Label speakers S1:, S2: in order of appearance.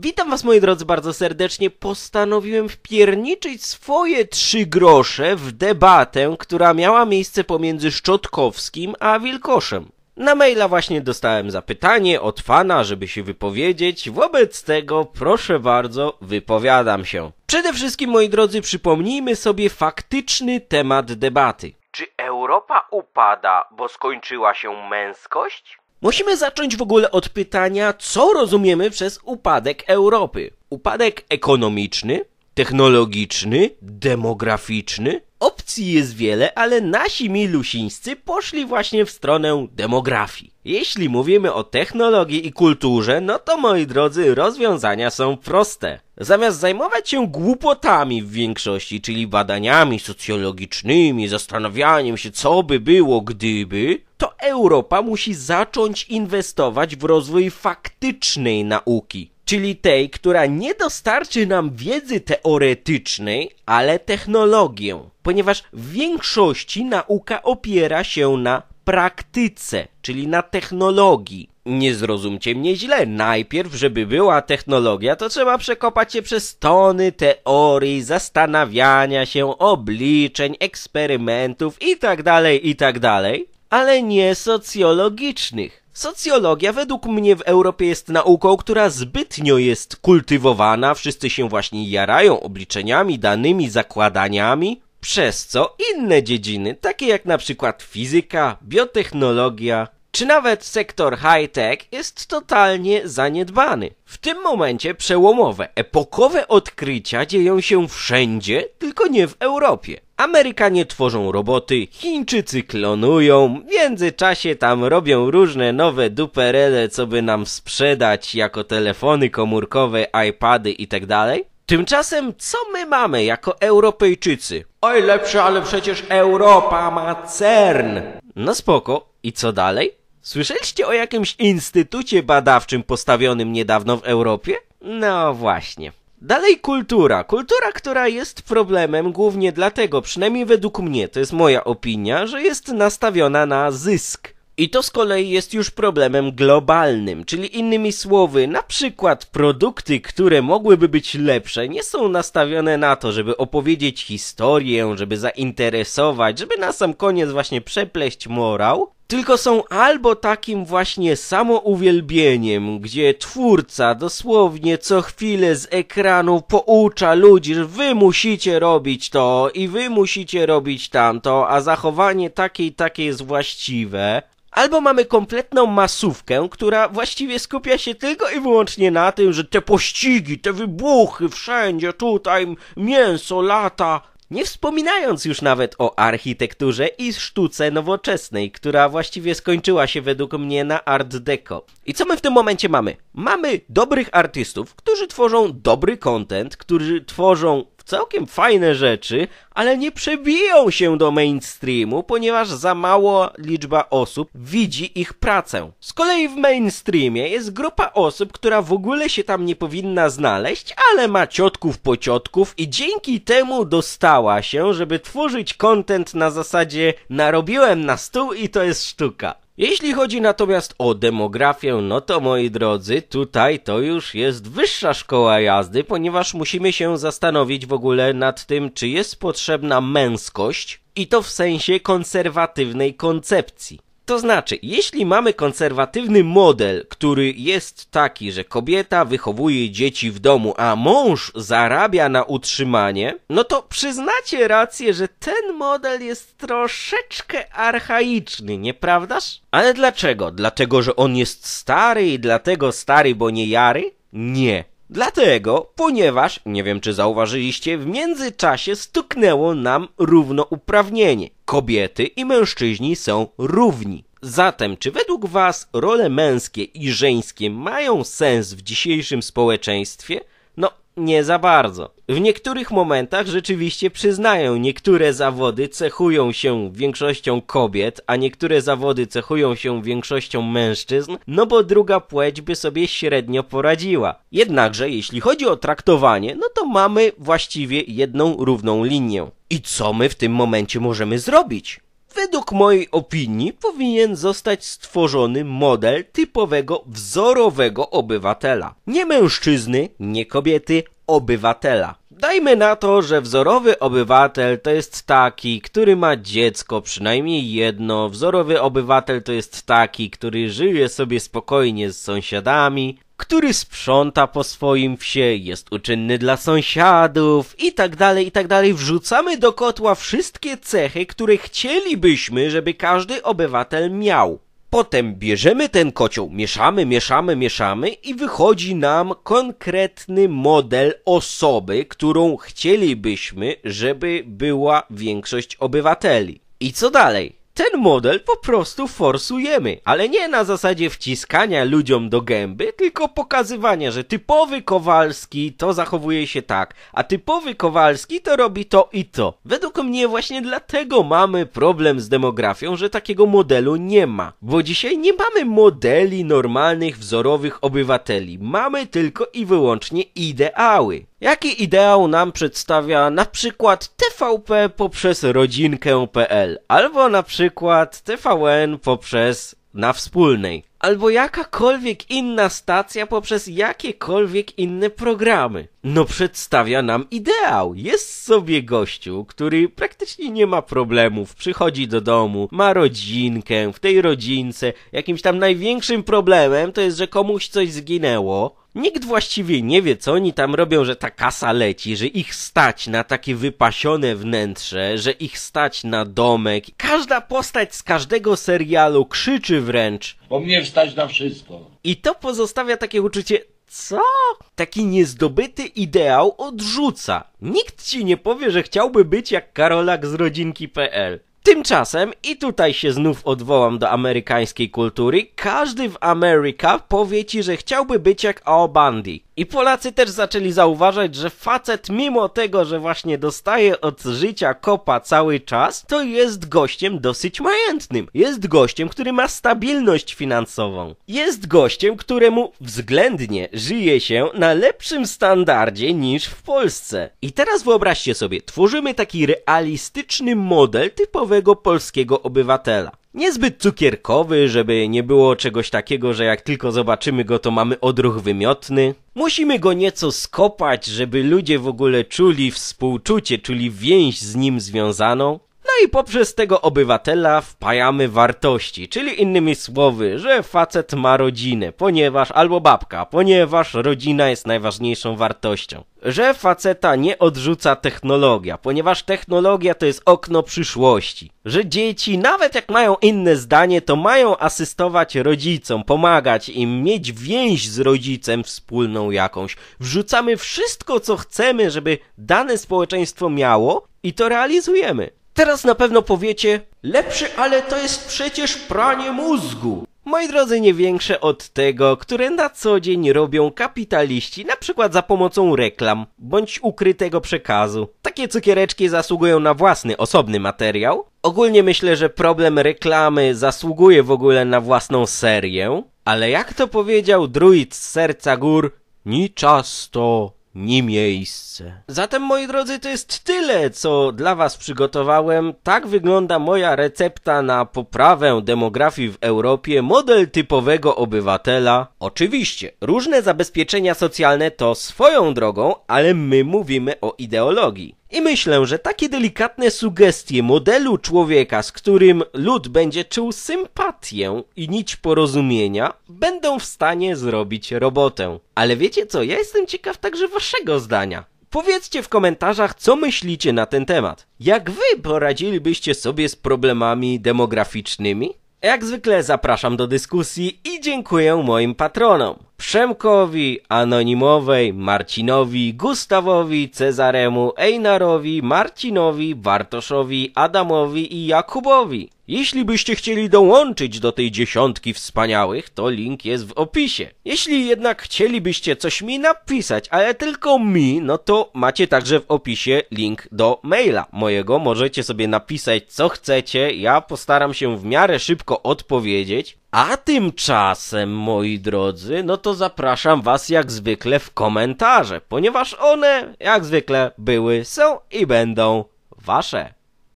S1: Witam was moi drodzy bardzo serdecznie. Postanowiłem wpierniczyć swoje trzy grosze w debatę, która miała miejsce pomiędzy Szczotkowskim a Wilkoszem. Na maila właśnie dostałem zapytanie od fana, żeby się wypowiedzieć, wobec tego proszę bardzo, wypowiadam się. Przede wszystkim moi drodzy przypomnijmy sobie faktyczny temat debaty. Czy Europa upada, bo skończyła się męskość? Musimy zacząć w ogóle od pytania, co rozumiemy przez upadek Europy. Upadek ekonomiczny, technologiczny, demograficzny, Opcji jest wiele, ale nasi milusińscy poszli właśnie w stronę demografii. Jeśli mówimy o technologii i kulturze, no to moi drodzy, rozwiązania są proste. Zamiast zajmować się głupotami w większości, czyli badaniami socjologicznymi, zastanawianiem się, co by było gdyby, to Europa musi zacząć inwestować w rozwój faktycznej nauki czyli tej, która nie dostarczy nam wiedzy teoretycznej, ale technologię ponieważ w większości nauka opiera się na praktyce, czyli na technologii. Nie zrozumcie mnie źle, najpierw, żeby była technologia, to trzeba przekopać się przez tony teorii, zastanawiania się, obliczeń, eksperymentów itd., tak itd., tak ale nie socjologicznych. Socjologia według mnie w Europie jest nauką, która zbytnio jest kultywowana, wszyscy się właśnie jarają obliczeniami, danymi, zakładaniami, przez co inne dziedziny, takie jak na przykład fizyka, biotechnologia, czy nawet sektor high-tech jest totalnie zaniedbany. W tym momencie przełomowe, epokowe odkrycia dzieją się wszędzie, tylko nie w Europie. Amerykanie tworzą roboty, Chińczycy klonują, w międzyczasie tam robią różne nowe duperele, co by nam sprzedać jako telefony komórkowe, iPady itd. Tak Tymczasem co my mamy jako Europejczycy? Oj, lepsze, ale przecież Europa ma CERN. No spoko. I co dalej? Słyszeliście o jakimś instytucie badawczym postawionym niedawno w Europie? No właśnie. Dalej kultura. Kultura, która jest problemem głównie dlatego, przynajmniej według mnie, to jest moja opinia, że jest nastawiona na zysk. I to z kolei jest już problemem globalnym, czyli innymi słowy, na przykład produkty, które mogłyby być lepsze, nie są nastawione na to, żeby opowiedzieć historię, żeby zainteresować, żeby na sam koniec właśnie przepleść morał, tylko są albo takim właśnie samouwielbieniem, gdzie twórca dosłownie co chwilę z ekranu poucza ludzi, że wy musicie robić to i wy musicie robić tamto, a zachowanie takie i takie jest właściwe. Albo mamy kompletną masówkę, która właściwie skupia się tylko i wyłącznie na tym, że te pościgi, te wybuchy wszędzie, tutaj mięso lata, nie wspominając już nawet o architekturze i sztuce nowoczesnej, która właściwie skończyła się według mnie na Art Deco. I co my w tym momencie mamy? Mamy dobrych artystów, którzy tworzą dobry content, którzy tworzą całkiem fajne rzeczy, ale nie przebiją się do mainstreamu, ponieważ za mało liczba osób widzi ich pracę. Z kolei w mainstreamie jest grupa osób, która w ogóle się tam nie powinna znaleźć, ale ma ciotków po ciotków i dzięki temu dostała się, żeby tworzyć content na zasadzie narobiłem na stół i to jest sztuka. Jeśli chodzi natomiast o demografię, no to moi drodzy, tutaj to już jest wyższa szkoła jazdy, ponieważ musimy się zastanowić w ogóle nad tym, czy jest potrzebna męskość i to w sensie konserwatywnej koncepcji. To znaczy, jeśli mamy konserwatywny model, który jest taki, że kobieta wychowuje dzieci w domu, a mąż zarabia na utrzymanie, no to przyznacie rację, że ten model jest troszeczkę archaiczny, nieprawdaż? Ale dlaczego? Dlatego, że on jest stary i dlatego stary, bo nie jary? Nie. Dlatego, ponieważ, nie wiem czy zauważyliście, w międzyczasie stuknęło nam równouprawnienie. Kobiety i mężczyźni są równi. Zatem, czy według Was role męskie i żeńskie mają sens w dzisiejszym społeczeństwie? No, nie za bardzo. W niektórych momentach rzeczywiście przyznają, niektóre zawody cechują się większością kobiet, a niektóre zawody cechują się większością mężczyzn, no bo druga płeć by sobie średnio poradziła. Jednakże, jeśli chodzi o traktowanie, no to mamy właściwie jedną równą linię. I co my w tym momencie możemy zrobić? Według mojej opinii powinien zostać stworzony model typowego wzorowego obywatela. Nie mężczyzny, nie kobiety, obywatela. Dajmy na to, że wzorowy obywatel to jest taki, który ma dziecko, przynajmniej jedno. Wzorowy obywatel to jest taki, który żyje sobie spokojnie z sąsiadami który sprząta po swoim wsie, jest uczynny dla sąsiadów i tak dalej, i tak dalej. Wrzucamy do kotła wszystkie cechy, które chcielibyśmy, żeby każdy obywatel miał. Potem bierzemy ten kocioł, mieszamy, mieszamy, mieszamy i wychodzi nam konkretny model osoby, którą chcielibyśmy, żeby była większość obywateli. I co dalej? ten model po prostu forsujemy, ale nie na zasadzie wciskania ludziom do gęby, tylko pokazywania, że typowy Kowalski to zachowuje się tak, a typowy Kowalski to robi to i to. Według mnie właśnie dlatego mamy problem z demografią, że takiego modelu nie ma, bo dzisiaj nie mamy modeli normalnych, wzorowych obywateli, mamy tylko i wyłącznie ideały. Jaki ideał nam przedstawia na przykład TVP poprzez rodzinkę.pl albo na przykład TVN poprzez na wspólnej, albo jakakolwiek inna stacja poprzez jakiekolwiek inne programy. No przedstawia nam ideał. Jest sobie gościu, który praktycznie nie ma problemów, przychodzi do domu, ma rodzinkę, w tej rodzince jakimś tam największym problemem to jest, że komuś coś zginęło, Nikt właściwie nie wie, co oni tam robią, że ta kasa leci, że ich stać na takie wypasione wnętrze, że ich stać na domek. Każda postać z każdego serialu krzyczy wręcz. Bo mnie wstać na wszystko. I to pozostawia takie uczucie, co? Taki niezdobyty ideał odrzuca. Nikt ci nie powie, że chciałby być jak Karolak z rodzinki.pl. Tymczasem, i tutaj się znów odwołam do amerykańskiej kultury, każdy w Ameryka powie ci, że chciałby być jak Aobandi. I Polacy też zaczęli zauważać, że facet mimo tego, że właśnie dostaje od życia kopa cały czas, to jest gościem dosyć majętnym. Jest gościem, który ma stabilność finansową. Jest gościem, któremu względnie żyje się na lepszym standardzie niż w Polsce. I teraz wyobraźcie sobie, tworzymy taki realistyczny model typowego polskiego obywatela. Niezbyt cukierkowy, żeby nie było czegoś takiego, że jak tylko zobaczymy go, to mamy odruch wymiotny. Musimy go nieco skopać, żeby ludzie w ogóle czuli współczucie, czuli więź z nim związaną i poprzez tego obywatela wpajamy wartości, czyli innymi słowy, że facet ma rodzinę, ponieważ, albo babka, ponieważ rodzina jest najważniejszą wartością. Że faceta nie odrzuca technologia, ponieważ technologia to jest okno przyszłości. Że dzieci, nawet jak mają inne zdanie, to mają asystować rodzicom, pomagać im, mieć więź z rodzicem wspólną jakąś. Wrzucamy wszystko, co chcemy, żeby dane społeczeństwo miało i to realizujemy. Teraz na pewno powiecie, lepszy, ale to jest przecież pranie mózgu. Moi drodzy, nie większe od tego, które na co dzień robią kapitaliści, na przykład za pomocą reklam bądź ukrytego przekazu. Takie cukiereczki zasługują na własny, osobny materiał. Ogólnie myślę, że problem reklamy zasługuje w ogóle na własną serię, ale jak to powiedział druid z serca gór, ni czas to miejsce. Zatem, moi drodzy, to jest tyle, co dla was przygotowałem. Tak wygląda moja recepta na poprawę demografii w Europie, model typowego obywatela. Oczywiście, różne zabezpieczenia socjalne to swoją drogą, ale my mówimy o ideologii. I myślę, że takie delikatne sugestie modelu człowieka, z którym lud będzie czuł sympatię i nić porozumienia, będą w stanie zrobić robotę. Ale wiecie co, ja jestem ciekaw także waszego zdania. Powiedzcie w komentarzach, co myślicie na ten temat. Jak wy poradzilibyście sobie z problemami demograficznymi? Jak zwykle zapraszam do dyskusji i dziękuję moim patronom. Przemkowi, Anonimowej, Marcinowi, Gustawowi, Cezaremu, Einarowi, Marcinowi, Bartoszowi, Adamowi i Jakubowi. Jeśli byście chcieli dołączyć do tej dziesiątki wspaniałych, to link jest w opisie. Jeśli jednak chcielibyście coś mi napisać, ale tylko mi, no to macie także w opisie link do maila mojego. Możecie sobie napisać co chcecie, ja postaram się w miarę szybko odpowiedzieć. A tymczasem, moi drodzy, no to zapraszam was jak zwykle w komentarze, ponieważ one jak zwykle były, są i będą wasze.